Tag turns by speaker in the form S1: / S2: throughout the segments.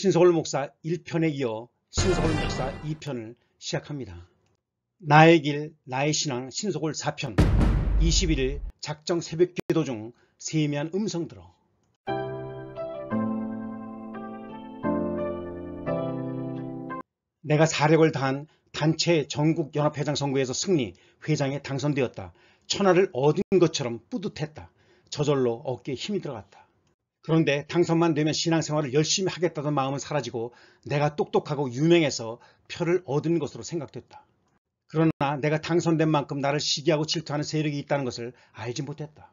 S1: 신석월 목사 1편에 이어 신석월 목사 2편을 시작합니다. 나의 길, 나의 신앙, 신석월 4편 21일 작정 새벽 기도 중 세미한 음성 들어 내가 사력을 다한 단체 전국 연합회장 선거에서 승리, 회장에 당선되었다. 천하를 얻은 것처럼 뿌듯했다. 저절로 어깨에 힘이 들어갔다. 그런데 당선만 되면 신앙생활을 열심히 하겠다던 마음은 사라지고 내가 똑똑하고 유명해서 표를 얻은 것으로 생각됐다. 그러나 내가 당선된 만큼 나를 시기하고 질투하는 세력이 있다는 것을 알지 못했다.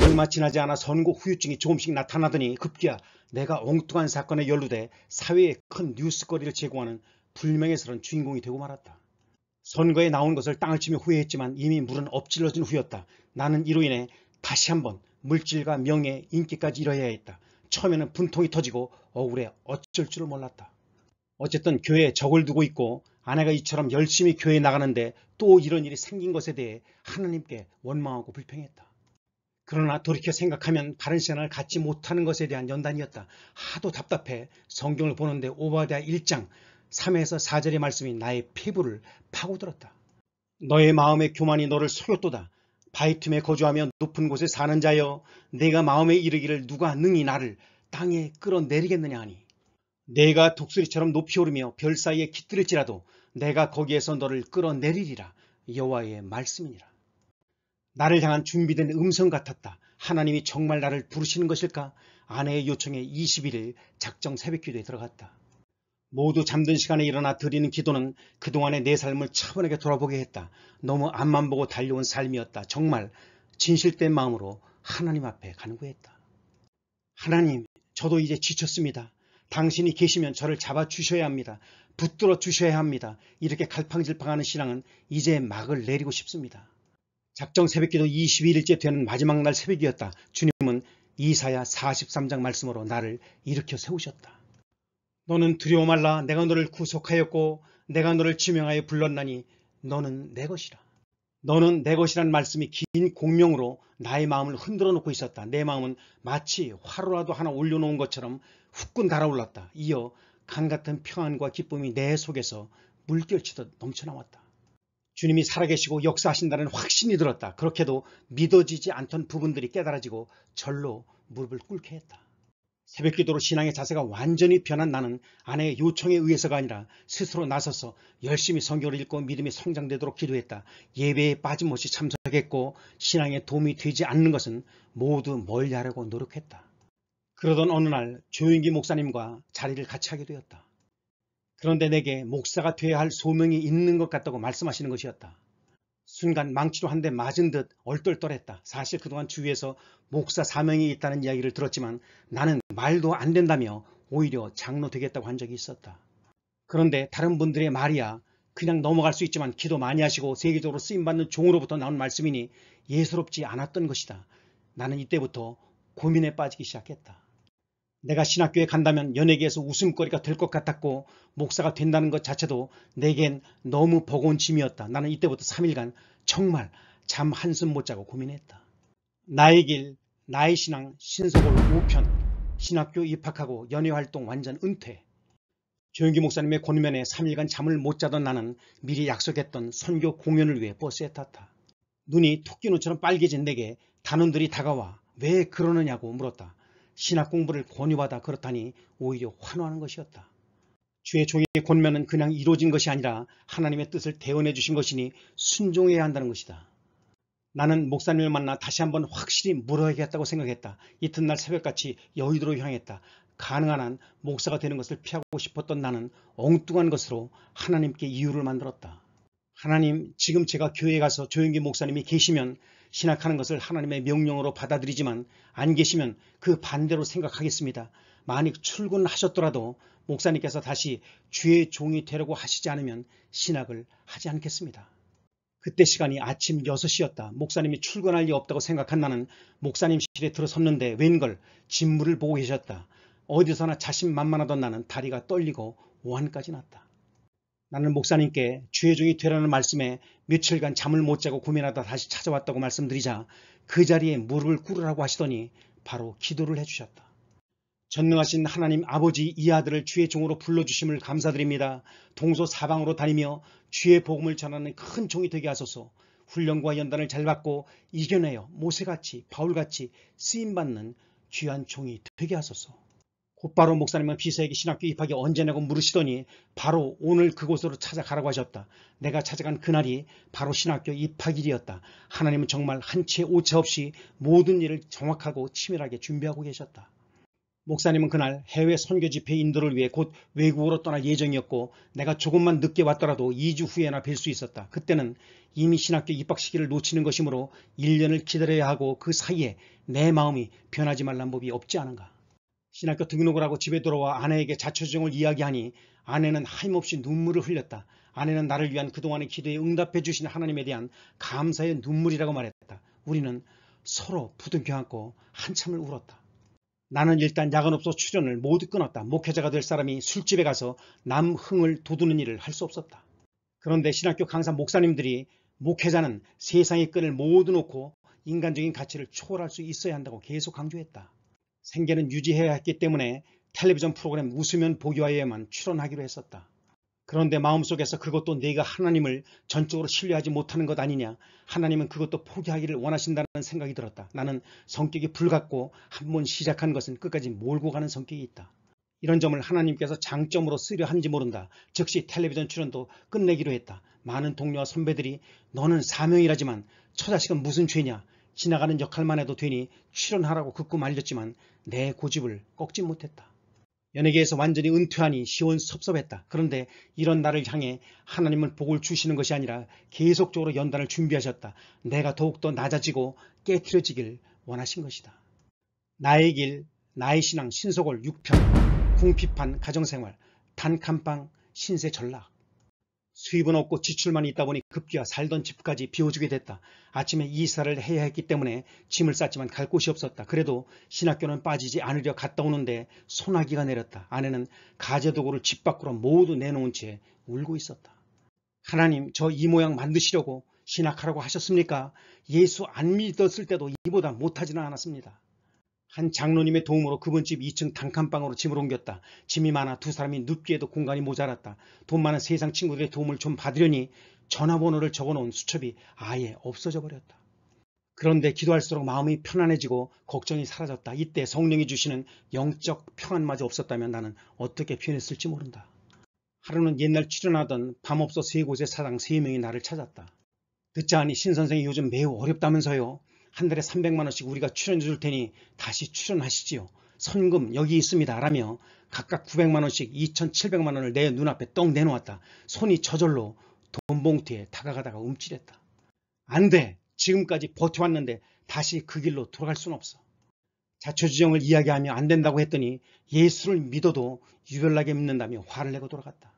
S1: 얼마 지나지 않아 선거 후유증이 조금씩 나타나더니 급기야 내가 엉뚱한 사건에 연루돼 사회에 큰 뉴스거리를 제공하는 불명예스러운 주인공이 되고 말았다. 선거에 나온 것을 땅을 치며 후회했지만 이미 물은 엎질러진 후였다. 나는 이로 인해 다시 한번 물질과 명예, 인기까지 잃어야 했다. 처음에는 분통이 터지고 억울해 어쩔 줄을 몰랐다. 어쨌든 교회에 적을 두고 있고 아내가 이처럼 열심히 교회에 나가는데 또 이런 일이 생긴 것에 대해 하나님께 원망하고 불평했다. 그러나 돌이켜 생각하면 바른 시간을 갖지 못하는 것에 대한 연단이었다. 하도 답답해 성경을 보는데 오바댜 1장 3에서 4절의 말씀이 나의 피부를 파고들었다. 너의 마음의 교만이 너를 속였도다. 바이툼에 거주하며 높은 곳에 사는 자여 내가 마음에 이르기를 누가 능히 나를 땅에 끌어내리겠느냐 하니 내가 독수리처럼 높이 오르며 별 사이에 깃들일지라도 내가 거기에서 너를 끌어내리리라 여호와의 말씀이니라 나를 향한 준비된 음성 같았다 하나님이 정말 나를 부르시는 것일까 아내의 요청에 21일 작정 새벽기도에 들어갔다 모두 잠든 시간에 일어나 드리는 기도는 그동안의 내 삶을 차분하게 돌아보게 했다. 너무 앞만 보고 달려온 삶이었다. 정말 진실된 마음으로 하나님 앞에 간구했다. 하나님, 저도 이제 지쳤습니다. 당신이 계시면 저를 잡아 주셔야 합니다. 붙들어 주셔야 합니다. 이렇게 갈팡질팡하는 신앙은 이제 막을 내리고 싶습니다. 작정 새벽기도 21일째 되는 마지막 날 새벽이었다. 주님은 이사야 43장 말씀으로 나를 일으켜 세우셨다. 너는 두려워 말라 내가 너를 구속하였고 내가 너를 지명하여 불렀나니 너는 내 것이라. 너는 내 것이란 말씀이 긴 공명으로 나의 마음을 흔들어 놓고 있었다. 내 마음은 마치 화로라도 하나 올려놓은 것처럼 후끈 달아올랐다. 이어 강같은 평안과 기쁨이 내 속에서 물결치듯 넘쳐나왔다. 주님이 살아계시고 역사하신다는 확신이 들었다. 그렇게도 믿어지지 않던 부분들이 깨달아지고 절로 무릎을 꿇게 했다. 새벽 기도로 신앙의 자세가 완전히 변한 나는 아내의 요청에 의해서가 아니라 스스로 나서서 열심히 성경을 읽고 믿음이 성장되도록 기도했다. 예배에 빠짐없이 참석했고 신앙에 도움이 되지 않는 것은 모두 멀리 하려고 노력했다. 그러던 어느 날 조윤기 목사님과 자리를 같이 하게 되었다. 그런데 내게 목사가 돼야할 소명이 있는 것 같다고 말씀하시는 것이었다. 순간 망치로 한 대 맞은 듯 얼떨떨했다. 사실 그동안 주위에서 목사 사명이 있다는 이야기를 들었지만 나는 말도 안 된다며 오히려 장로 되겠다고 한 적이 있었다. 그런데 다른 분들의 말이야 그냥 넘어갈 수 있지만 기도 많이 하시고 세계적으로 쓰임받는 종으로부터 나온 말씀이니 예사롭지 않았던 것이다. 나는 이때부터 고민에 빠지기 시작했다. 내가 신학교에 간다면 연예계에서 웃음거리가 될 것 같았고 목사가 된다는 것 자체도 내겐 너무 버거운 짐이었다. 나는 이때부터 3일간 정말 잠 한숨 못 자고 고민했다. 나의 길, 나의 신앙, 신서골 5편, 신학교 입학하고 연예활동 완전 은퇴. 조영기 목사님의 권면에 3일간 잠을 못 자던 나는 미리 약속했던 선교 공연을 위해 버스에 탔다. 눈이 토끼눈처럼 빨개진 내게 단원들이 다가와 왜 그러느냐고 물었다. 신학 공부를 권유받아 그렇다니 오히려 환호하는 것이었다. 주의 종의 권면은 그냥 이루어진 것이 아니라 하나님의 뜻을 대원해 주신 것이니 순종해야 한다는 것이다. 나는 목사님을 만나 다시 한번 확실히 물어야겠다고 생각했다. 이튿날 새벽같이 여의도로 향했다. 가능한 한 목사가 되는 것을 피하고 싶었던 나는 엉뚱한 것으로 하나님께 이유를 만들었다. 하나님, 지금 제가 교회에 가서 조영기 목사님이 계시면 신학하는 것을 하나님의 명령으로 받아들이지만 안 계시면 그 반대로 생각하겠습니다. 만약 출근하셨더라도 목사님께서 다시 주의 종이 되려고 하시지 않으면 신학을 하지 않겠습니다. 그때 시간이 아침 6시였다. 목사님이 출근할 리 없다고 생각한 나는 목사님실에 들어섰는데 웬걸 진물을 보고 계셨다. 어디서나 자신만만하던 나는 다리가 떨리고 오한까지 났다. 나는 목사님께 주의종이 되라는 말씀에 며칠간 잠을 못 자고 고민하다 다시 찾아왔다고 말씀드리자 그 자리에 무릎을 꿇으라고 하시더니 바로 기도를 해주셨다. 전능하신 하나님 아버지 이 아들을 주의 종으로 불러주심을 감사드립니다. 동서 사방으로 다니며 주의 복음을 전하는 큰 종이 되게 하소서 훈련과 연단을 잘 받고 이겨내어 모세같이 바울같이 쓰임받는 귀한 종이 되게 하소서 곧바로 목사님은 비서에게 신학교 입학이 언제냐고 물으시더니 바로 오늘 그곳으로 찾아가라고 하셨다. 내가 찾아간 그날이 바로 신학교 입학일이었다. 하나님은 정말 한 채 오차 없이 모든 일을 정확하고 치밀하게 준비하고 계셨다. 목사님은 그날 해외 선교 집회 인도를 위해 곧 외국으로 떠날 예정이었고 내가 조금만 늦게 왔더라도 2주 후에나 뵐 수 있었다. 그때는 이미 신학교 입학 시기를 놓치는 것이므로 1년을 기다려야 하고 그 사이에 내 마음이 변하지 말란 법이 없지 않은가. 신학교 등록을 하고 집에 돌아와 아내에게 자초증을 이야기하니 아내는 하임없이 눈물을 흘렸다. 아내는 나를 위한 그동안의 기도에 응답해 주신 하나님에 대한 감사의 눈물이라고 말했다. 우리는 서로 부둥켜안고 한참을 울었다. 나는 일단 야간업소 출연을 모두 끊었다. 목회자가 될 사람이 술집에 가서 남흥을 도두는 일을 할 수 없었다. 그런데 신학교 강사 목사님들이 목회자는 세상의 끈을 모두 놓고 인간적인 가치를 초월할 수 있어야 한다고 계속 강조했다. 생계는 유지해야 했기 때문에 텔레비전 프로그램 웃으면 보기와에만 출연하기로 했었다. 그런데 마음속에서 그것도 내가 하나님을 전적으로 신뢰하지 못하는 것 아니냐 하나님은 그것도 포기하기를 원하신다는 생각이 들었다. 나는 성격이 불같고 한번 시작한 것은 끝까지 몰고 가는 성격이 있다. 이런 점을 하나님께서 장점으로 쓰려 한지 모른다. 즉시 텔레비전 출연도 끝내기로 했다. 많은 동료와 선배들이 너는 사명이라지만 처자식은 무슨 죄냐 지나가는 역할만 해도 되니 출연하라고 극구 말렸지만 내 고집을 꺾지 못했다. 연예계에서 완전히 은퇴하니 시원섭섭했다. 그런데 이런 나를 향해 하나님은 복을 주시는 것이 아니라 계속적으로 연단을 준비하셨다. 내가 더욱더 낮아지고 깨트려지길 원하신 것이다. 나의 길, 나의 신앙, 신속을 6편, 궁핍한 가정생활, 단칸방, 신세 전락 수입은 없고 지출만 있다 보니 급기야 살던 집까지 비워주게 됐다. 아침에 이사를 해야 했기 때문에 짐을 쌌지만 갈 곳이 없었다. 그래도 신학교는 빠지지 않으려 갔다 오는데 소나기가 내렸다. 아내는 가재도구를 집 밖으로 모두 내놓은 채 울고 있었다. 하나님 저 이 모양 만드시려고 신학하라고 하셨습니까? 예수 안 믿었을 때도 이보다 못하지는 않았습니다. 한 장로님의 도움으로 그분 집 2층 단칸방으로 짐을 옮겼다. 짐이 많아 두 사람이 눕기에도 공간이 모자랐다. 돈 많은 세상 친구들의 도움을 좀 받으려니 전화번호를 적어놓은 수첩이 아예 없어져 버렸다. 그런데 기도할수록 마음이 편안해지고 걱정이 사라졌다. 이때 성령이 주시는 영적 평안마저 없었다면 나는 어떻게 표현했을지 모른다. 하루는 옛날 출연하던 밤없어 세 곳의 사장 세 명이 나를 찾았다. 듣자 하니 신선생이 요즘 매우 어렵다면서요. 한 달에 300만 원씩 우리가 출연해 줄 테니 다시 출연하시지요. 선금 여기 있습니다. 라며 각각 900만 원씩 2,700만 원을 내 눈앞에 떡 내놓았다. 손이 저절로 돈봉투에 다가가다가 움찔했다. 안 돼. 지금까지 버텨왔는데 다시 그 길로 돌아갈 순 없어. 자초지정을 이야기하며 안 된다고 했더니 예수를 믿어도 유별나게 믿는다며 화를 내고 돌아갔다.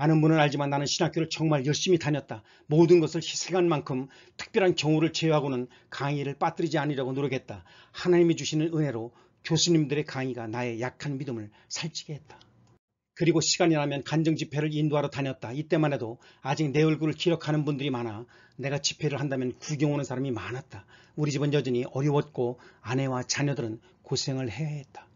S1: 아는 분은 알지만 나는 신학교를 정말 열심히 다녔다. 모든 것을 희생한 만큼 특별한 경우를 제외하고는 강의를 빠뜨리지 않으려고 노력했다. 하나님이 주시는 은혜로 교수님들의 강의가 나의 약한 믿음을 살찌게 했다. 그리고 시간이 나면 간정 집회를 인도하러 다녔다. 이때만 해도 아직 내 얼굴을 기억하는 분들이 많아 내가 집회를 한다면 구경 오는 사람이 많았다. 우리 집은 여전히 어려웠고 아내와 자녀들은 고생을 해야 했다.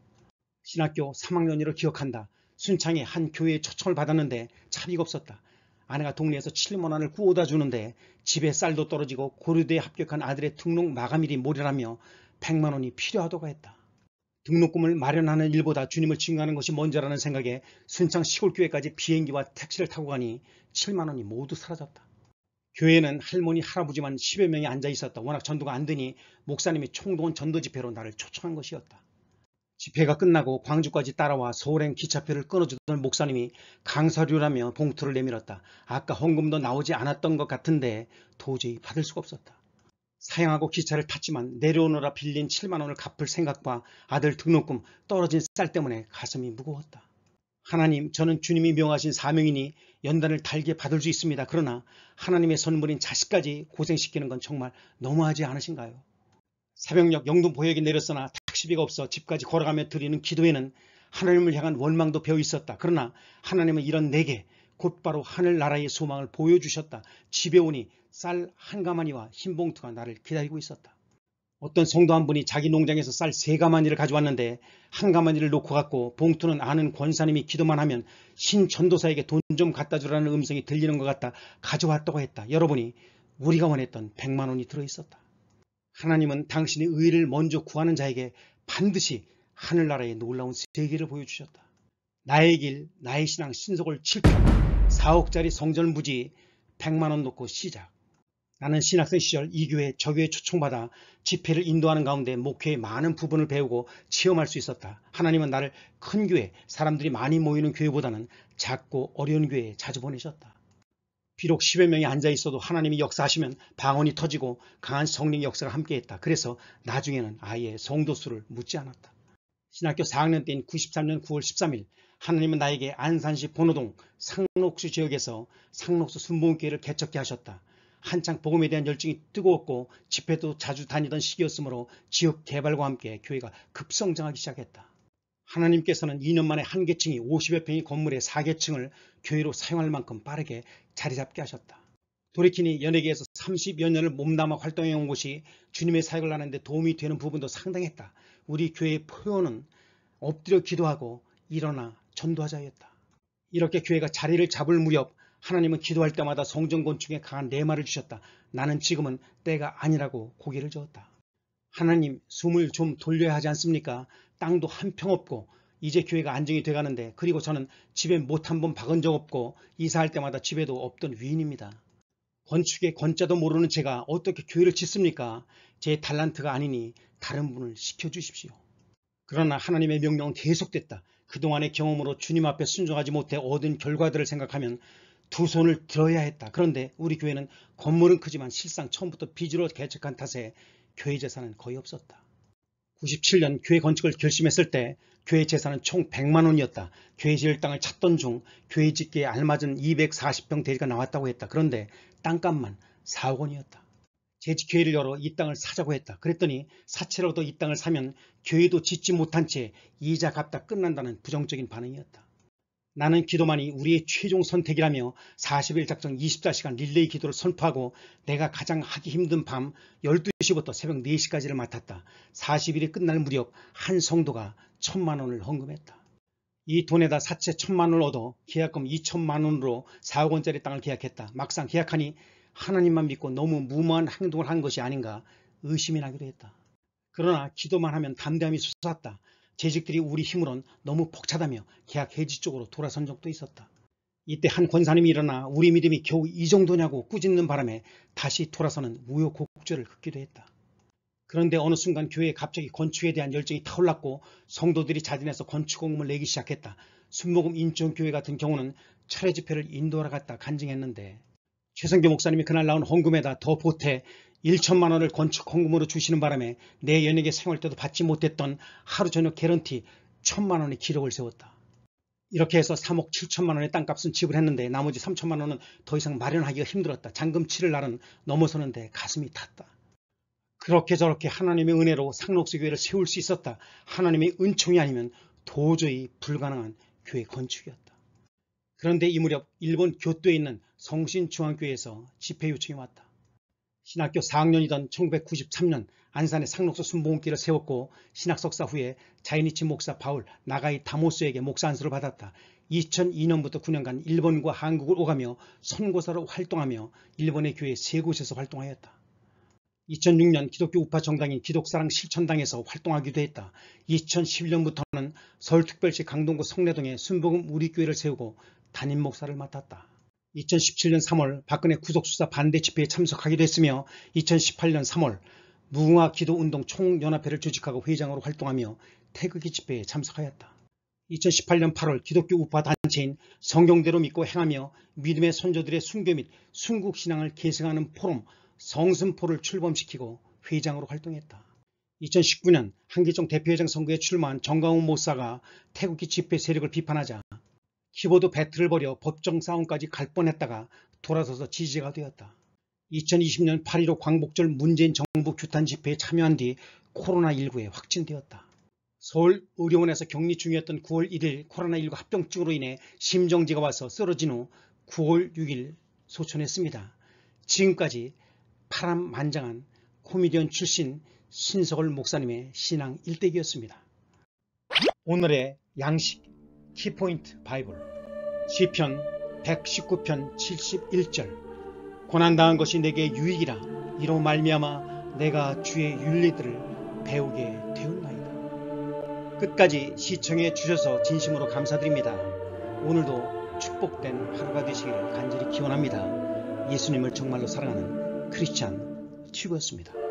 S1: 신학교 3학년이를 기억한다. 순창의 한 교회에 초청을 받았는데 차비가 없었다. 아내가 동네에서 7만 원을 구워다 주는데 집에 쌀도 떨어지고 고려대에 합격한 아들의 등록 마감일이 모자라며 100만 원이 필요하다고 했다. 등록금을 마련하는 일보다 주님을 증거하는 것이 먼저라는 생각에 순창 시골교회까지 비행기와 택시를 타고 가니 7만 원이 모두 사라졌다. 교회는 할머니 할아버지만 10여 명이 앉아 있었다. 워낙 전도가 안 되니 목사님이 총동원 전도 집회로 나를 초청한 것이었다. 집회가 끝나고 광주까지 따라와 서울행 기차표를 끊어주던 목사님이 강서류라며 봉투를 내밀었다. 아까 헌금도 나오지 않았던 것 같은데 도저히 받을 수가 없었다. 사양하고 기차를 탔지만 내려오느라 빌린 7만원을 갚을 생각과 아들 등록금 떨어진 쌀 때문에 가슴이 무거웠다. 하나님 저는 주님이 명하신 사명이니 연단을 달게 받을 수 있습니다. 그러나 하나님의 선물인 자식까지 고생시키는 건 정말 너무하지 않으신가요? 사병력영등보역이 내렸으나 시비가 없어 집까지 걸어가며 드리는 기도에는 하나님을 향한 원망도 배어 있었다. 그러나 하나님은 이런 내게 곧바로 하늘나라의 소망을 보여주셨다. 집에 오니 쌀 한 가마니와 흰 봉투가 나를 기다리고 있었다. 어떤 성도 한 분이 자기 농장에서 쌀 세 가마니를 가져왔는데 한 가마니를 놓고 갔고 봉투는 아는 권사님이 기도만 하면 신 전도사에게 돈 좀 갖다 주라는 음성이 들리는 것 같다 가져왔다고 했다. 여러분이 우리가 원했던 100만 원이 들어있었다. 하나님은 당신의 의를 먼저 구하는 자에게 반드시 하늘나라의 놀라운 세계를 보여주셨다. 나의 길, 나의 신앙, 신속을 7편, 4억짜리 성전 부지 100만원 놓고 시작. 나는 신학생 시절 이 교회, 저 교회 초청받아 집회를 인도하는 가운데 목회의 많은 부분을 배우고 체험할 수 있었다. 하나님은 나를 큰 교회, 사람들이 많이 모이는 교회보다는 작고 어려운 교회에 자주 보내셨다. 비록 10여 명이 앉아 있어도 하나님이 역사하시면 방언이 터지고 강한 성령 역사가 함께했다. 그래서 나중에는 아예 성도수를 묻지 않았다. 신학교 4학년 때인 93년 9월 13일 하나님은 나에게 안산시 본호동 상록수 지역에서 상록수 순복교회를 개척케 하셨다. 한창 복음에 대한 열정이 뜨거웠고 집회도 자주 다니던 시기였으므로 지역 개발과 함께 교회가 급성장하기 시작했다. 하나님께서는 2년 만에 한계층이 50여 평의 건물의 4계층을 교회로 사용할 만큼 빠르게 자리잡게 하셨다. 도리키니 연예계에서 30여 년을 몸담아 활동해 온 곳이 주님의 사역을 하는데 도움이 되는 부분도 상당했다. 우리 교회의 표현은 엎드려 기도하고 일어나 전도하자였다. 이렇게 교회가 자리를 잡을 무렵 하나님은 기도할 때마다 성전 건축에 강한 내말을 주셨다. 나는 지금은 때가 아니라고 고개를 저었다. 하나님 숨을 좀 돌려야 하지 않습니까? 땅도 한 평없고 이제 교회가 안정이 돼가는데 그리고 저는 집에 못 한 번 박은 적 없고 이사할 때마다 집에도 없던 위인입니다. 건축의 권자도 모르는 제가 어떻게 교회를 짓습니까? 제 달란트가 아니니 다른 분을 시켜주십시오. 그러나 하나님의 명령은 계속됐다. 그동안의 경험으로 주님 앞에 순종하지 못해 얻은 결과들을 생각하면 두 손을 들어야 했다. 그런데 우리 교회는 건물은 크지만 실상 처음부터 비주로 개척한 탓에 교회 재산은 거의 없었다. 97년 교회 건축을 결심했을 때 교회 재산은 총 100만 원이었다. 교회 지을 땅을 찾던 중 교회 짓기에 알맞은 240평 대지가 나왔다고 했다. 그런데 땅값만 4억 원이었다. 재직교회를 열어 이 땅을 사자고 했다. 그랬더니 사채로도 이 땅을 사면 교회도 짓지 못한 채 이자 갚다 끝난다는 부정적인 반응이었다. 나는 기도만이 우리의 최종 선택이라며 40일 작정 24시간 릴레이 기도를 선포하고 내가 가장 하기 힘든 밤 12시부터 새벽 4시까지를 맡았다. 40일이 끝날 무렵 한 성도가 천만 원을 헌금했다. 이 돈에다 사채 천만 원을 얻어 계약금 2천만 원으로 4억 원짜리 땅을 계약했다. 막상 계약하니 하나님만 믿고 너무 무모한 행동을 한 것이 아닌가 의심이 나기도 했다. 그러나 기도만 하면 담대함이 솟았다. 재직들이 우리 힘으론 너무 복잡하며 계약 해지 쪽으로 돌아선 적도 있었다. 이때 한 권사님이 일어나 우리 믿음이 겨우 이 정도냐고 꾸짖는 바람에 다시 돌아서는 우여곡절을 긋기도 했다. 그런데 어느 순간 교회에 갑자기 건축에 대한 열정이 타올랐고 성도들이 자진해서 건축공문을 내기 시작했다. 순복음 인천교회 같은 경우는 차례 집회를 인도하러 갔다 간증했는데 최성규 목사님이 그날 나온 헌금에다 더 보태 1천만 원을 건축 헌금으로 주시는 바람에 내 연예계 생활 때도 받지 못했던 하루 저녁 개런티 1 천만 원의 기록을 세웠다. 이렇게 해서 3억 7천만 원의 땅값은 지불했는데 나머지 3천만 원은 더 이상 마련하기가 힘들었다. 잔금 치를 날은 넘어서는데 가슴이 탔다. 그렇게 저렇게 하나님의 은혜로 상록수 교회를 세울 수 있었다. 하나님의 은총이 아니면 도저히 불가능한 교회 건축이었다. 그런데 이 무렵 일본 교토에 있는 성신중앙교회에서 집회 요청이 왔다. 신학교 4학년이던 1993년 안산의 상록소 순봉길을 세웠고 신학 석사 후에 자이니치 목사 바울 나가이 다모스에게 목사 안수를 받았다. 2002년부터 9년간 일본과 한국을 오가며 선고사로 활동하며 일본의 교회 세 곳에서 활동하였다. 2006년 기독교 우파 정당인 기독사랑 실천당에서 활동하기도 했다. 2011년부터는 서울특별시 강동구 성내동에 순복음 우리교회를 세우고 담임 목사를 맡았다. 2017년 3월 박근혜 구속수사 반대 집회에 참석하기도 했으며 2018년 3월 무궁화 기도운동 총연합회를 조직하고 회장으로 활동하며 태극기 집회에 참석하였다. 2018년 8월 기독교 우파 단체인 성경대로 믿고 행하며 믿음의 선조들의 순교 및 순국 신앙을 계승하는 포럼 성슴포를 출범시키고 회장으로 활동했다. 2019년 한기종 대표회장 선거에 출마한 정강훈 목사가 태극기 집회 세력을 비판하자 키보드 배틀을 벌여 법정 싸움까지 갈 뻔했다가 돌아서서 지지가 되었다. 2020년 8.15 광복절 문재인 정부 규탄 집회에 참여한 뒤 코로나19에 확진되었다. 서울 의료원에서 격리 중이었던 9월 1일 코로나19 합병증으로 인해 심정지가 와서 쓰러진 후 9월 6일 소천했습니다. 지금까지 파란만장한 코미디언 출신 신석을 목사님의 신앙 일대기였습니다. 오늘의 양식 키포인트 바이블 시편 119편 71절 고난당한 것이 내게 유익이라 이로 말미암아 내가 주의 윤리들을 배우게 되었나이다. 끝까지 시청해 주셔서 진심으로 감사드립니다. 오늘도 축복된 하루가 되시기를 간절히 기원합니다. 예수님을 정말로 사랑하는 크리스찬 튜브였습니다.